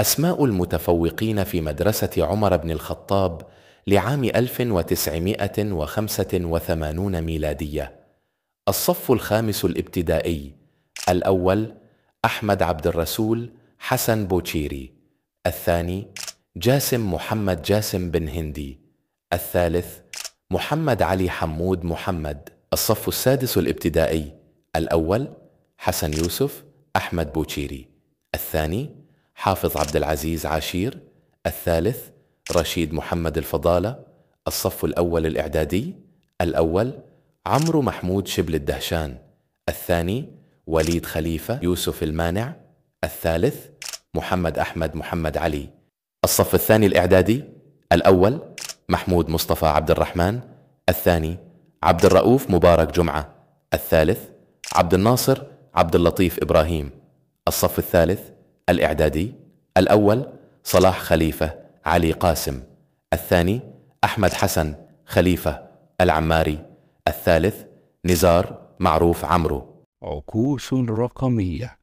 أسماء المتفوقين في مدرسة عمر بن الخطاب لعام 1985 ميلادية الصف الخامس الابتدائي الأول أحمد عبد الرسول حسن بوتشيري الثاني جاسم محمد جاسم بن هندي الثالث محمد علي حمود محمد الصف السادس الابتدائي الأول حسن يوسف أحمد بوتشيري الثاني حافظ عبد العزيز عاشير الثالث رشيد محمد الفضالة الصف الأول الإعدادي الأول عمرو محمود شبل الدهشان الثاني وليد خليفة يوسف المانع الثالث محمد أحمد محمد علي الصف الثاني الإعدادي الأول محمود مصطفى عبد الرحمن الثاني عبد الرؤوف مبارك جمعة الثالث عبد الناصر عبد اللطيف إبراهيم الصف الثالث الإعدادي الأول صلاح خليفة علي قاسم الثاني أحمد حسن خليفة العماري الثالث نزار معروف عمرو عكوس رقميه